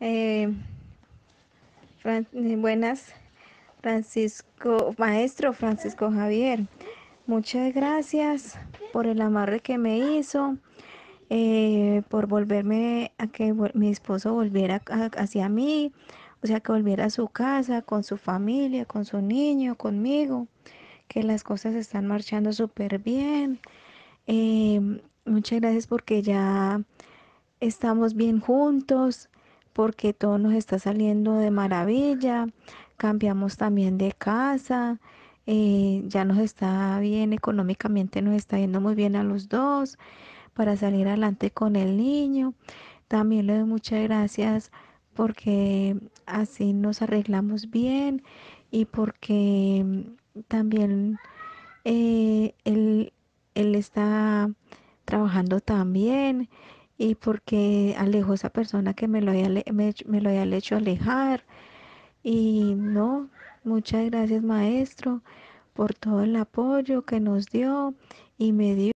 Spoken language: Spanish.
Eh, eh, buenas, Francisco, maestro Francisco Javier. Muchas gracias por el amarre que me hizo, eh, por volverme a que mi esposo volviera hacia mí, o sea, que volviera a su casa, con su familia, con su niño, conmigo, que las cosas están marchando súper bien. muchas gracias porque ya estamos bien juntos, porque todo nos está saliendo de maravilla, cambiamos también de casa, eh, ya nos está bien económicamente, nos está yendo muy bien a los dos para salir adelante con el niño. También le doy muchas gracias porque así nos arreglamos bien y porque mm, también eh, él, él está trabajando también y porque alejó a esa persona que me lo había, lo había hecho alejar. Y no, muchas gracias maestro por todo el apoyo que nos dio y me dio.